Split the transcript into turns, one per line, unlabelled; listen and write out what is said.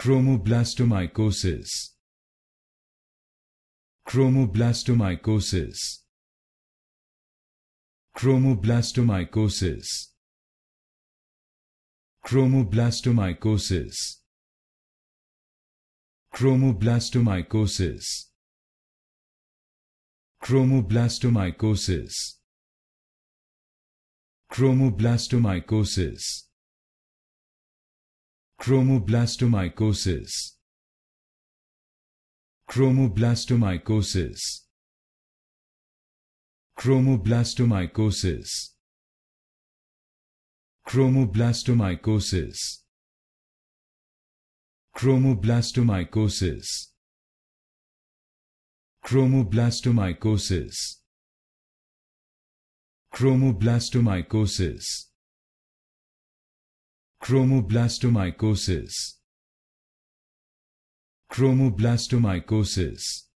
chromoblastomycosis chromoblastomycosis
chromoblastomycosis chromoblastomycosis chromoblastomycosis chromoblastomycosis
chromoblastomycosis
chromoblastomycosis chromoblastomycosis chromoblastomycosis chromoblastomycosis
chromoblastomycosis chromoblastomycosis
chromoblastomycosis chromoblastomycosis chromoblastomycosis